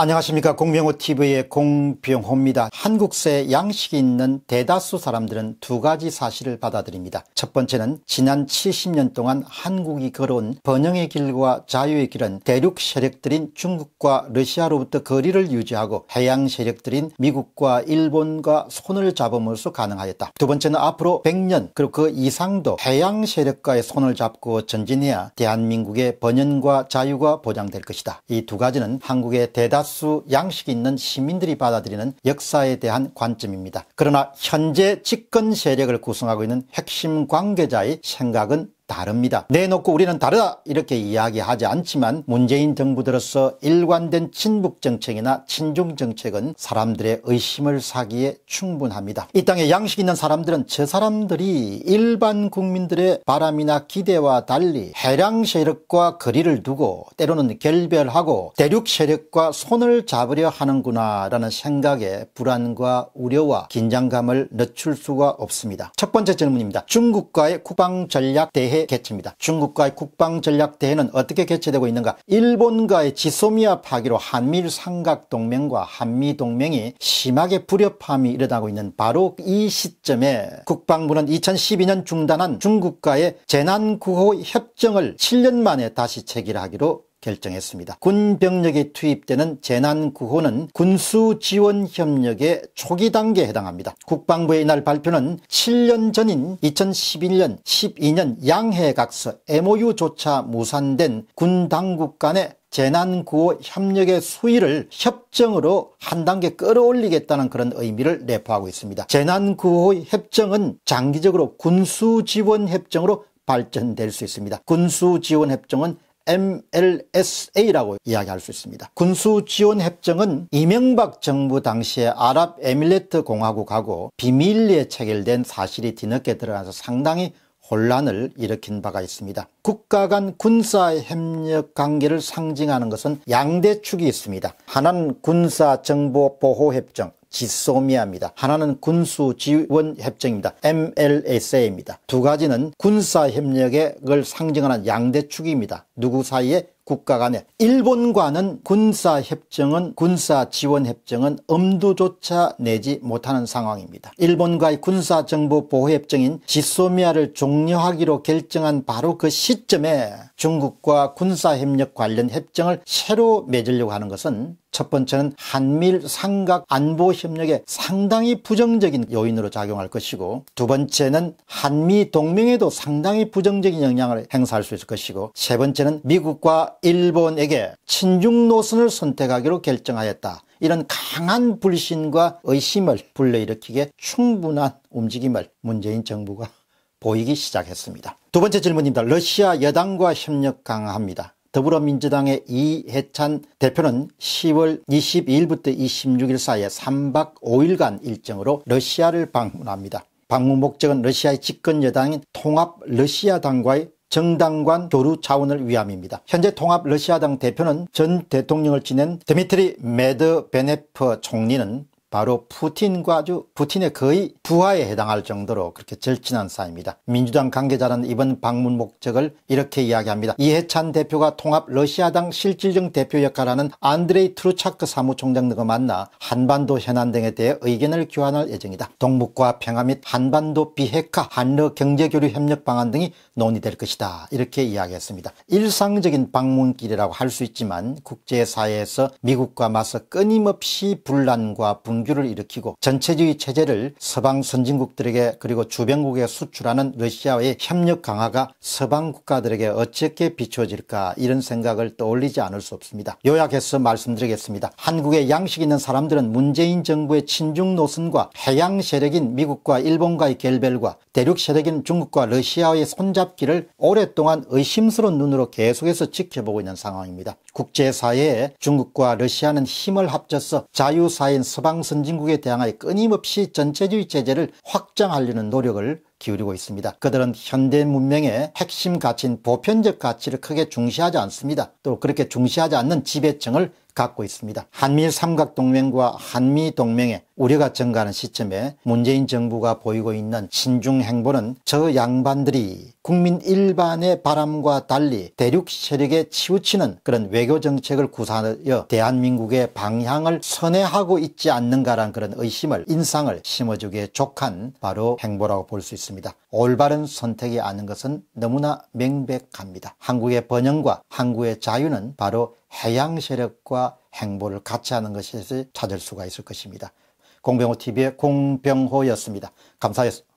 안녕하십니까 공병호TV의 공병호입니다. 한국사에 양식이 있는 대다수 사람들은 두 가지 사실을 받아들입니다. 첫 번째는 지난 70년 동안 한국이 걸어온 번영의 길과 자유의 길은 대륙 세력들인 중국과 러시아로부터 거리를 유지하고 해양 세력들인 미국과 일본과 손을 잡음으로써 가능하였다. 두 번째는 앞으로 100년 그리고 그 이상도 해양 세력과의 손을 잡고 전진해야 대한민국의 번영과 자유가 보장될 것이다. 이 두 가지는 한국의 대다수 다수 양식이 있는 시민들이 받아들이는 역사에 대한 관점입니다. 그러나 현재 집권 세력을 구성하고 있는 핵심 관계자의 생각은 다릅니다. 내놓고 우리는 다르다 이렇게 이야기하지 않지만 문재인 정부 들어서 일관된 친북 정책이나 친중 정책은 사람들의 의심을 사기에 충분합니다. 이 땅에 양식 있는 사람들은 저 사람들이 일반 국민들의 바람이나 기대와 달리 해량 세력과 거리를 두고 때로는 결별하고 대륙 세력과 손을 잡으려 하는구나 라는 생각에 불안과 우려와 긴장감을 늦출 수가 없습니다. 첫 번째 질문입니다. 중국과의 국방 전략 대해 대회 개최입니다. 중국과의 국방 전략 대회는 어떻게 개최되고 있는가? 일본과의 지소미아 파기로 한미일 삼각동맹과 한미동맹이 심하게 불협화이 일어나고 있는 바로 이 시점에 국방부는 2012년 중단한 중국과의 재난구호 협정을 7년 만에 다시 체결하기로 결정했습니다. 군병력이 투입되는 재난구호는 군수지원협력의 초기 단계에 해당합니다. 국방부의 이날 발표는 7년 전인 2011년 12년 양해각서 MOU조차 무산된 군 당국 간의 재난구호 협력의 수위를 협정으로 한 단계 끌어올리겠다는 그런 의미를 내포하고 있습니다. 재난구호 협정은 장기적으로 군수지원협정으로 발전될 수 있습니다. 군수지원협정은 MLSA라고 이야기할 수 있습니다. 군수 지원 협정은 이명박 정부 당시에 아랍에밀레트 공화국하고 비밀리에 체결된 사실이 뒤늦게 드러나서 상당히 혼란을 일으킨 바가 있습니다. 국가 간 군사 협력 관계를 상징하는 것은 양대 축이 있습니다. 하나는 군사 정보 보호 협정, 지소미아입니다. 하나는 군수지원협정입니다. MLSA입니다. 두 가지는 군사협력을 상징하는 양대축입니다. 누구 사이에? 국가 간에 일본과는 군사협정은 군사지원협정은 엄두조차 내지 못하는 상황입니다. 일본과의 군사정보보호협정인 지소미아를 종료하기로 결정한 바로 그 시점에 중국과 군사협력 관련 협정을 새로 맺으려고 하는 것은 첫 번째는 한밀 삼각 안보 협력에 상당히 부정적인 요인으로 작용할 것이고 두 번째는 한미 동맹에도 상당히 부정적인 영향을 행사할 수 있을 것이고 세 번째는 미국과 일본에게 친중 노선을 선택하기로 결정하였다. 이런 강한 불신과 의심을 불러일으키게 충분한 움직임을 문재인 정부가 보이기 시작했습니다. 두 번째 질문입니다. 러시아 여당과 협력 강화합니다. 더불어민주당의 이해찬 대표는 10월 22일부터 26일 사이에 3박 5일간 일정으로 러시아를 방문합니다. 방문 목적은 러시아의 집권 여당인 통합 러시아당과의 정당관 교류 차원을 위함입니다. 현재 통합 러시아당 대표는 전 대통령을 지낸 드미트리 메드베네프 총리는 바로 푸틴과 아주 푸틴의 거의 부하에 해당할 정도로 그렇게 절친한 사이입니다. 민주당 관계자는 이번 방문 목적을 이렇게 이야기합니다. 이해찬 대표가 통합 러시아당 실질적 대표 역할하는 안드레이 트루차크 사무총장 등과 만나 한반도 현안 등에 대해 의견을 교환할 예정이다. 동북과 평화 및 한반도 비핵화, 한러 경제교류 협력 방안 등이 논의될 것이다. 이렇게 이야기했습니다. 일상적인 방문길이라고 할 수 있지만 국제사회에서 미국과 맞서 끊임없이 분란과 분 광주를 일으키고 전체주의 체제를 서방 선진국들에게 그리고 주변국에 수출하는 러시아의 협력 강화가 서방 국가들에게 어떻게 비춰질까 이런 생각을 떠올리지 않을 수 없습니다. 요약해서 말씀드리겠습니다. 한국의 양식 있는 사람들은 문재인 정부의 친중 노선과 해양 세력인 미국과 일본과의 결별과 대륙 세력인 중국과 러시아의 손잡기를 오랫동안 의심스러운 눈으로 계속해서 지켜보고 있는 상황입니다. 국제사회에 중국과 러시아는 힘을 합쳐서 자유사인 서방 선진국에 대항하여 끊임없이 전체주의 체제를 확장하려는 노력을 기울이고 있습니다. 그들은 현대 문명의 핵심 가치인 보편적 가치를 크게 중시하지 않습니다. 또 그렇게 중시하지 않는 지배층을 갖고 있습니다. 한미 삼각동맹과 한미동맹에 우려가 증가하는 시점에 문재인 정부가 보이고 있는 신중 행보는 저 양반들이 국민 일반의 바람과 달리 대륙 세력에 치우치는 그런 외교 정책을 구사하여 대한민국의 방향을 선회하고 있지 않는가라는 그런 의심을 인상을 심어주기에 족한 바로 행보라고 볼 수 있습니다. 올바른 선택이 아닌 것은 너무나 명백합니다. 한국의 번영과 한국의 자유는 바로 해양 세력과 행보를 같이 하는 것을 찾을 수가 있을 것입니다. 공병호 TV의 공병호였습니다. 감사했습니다.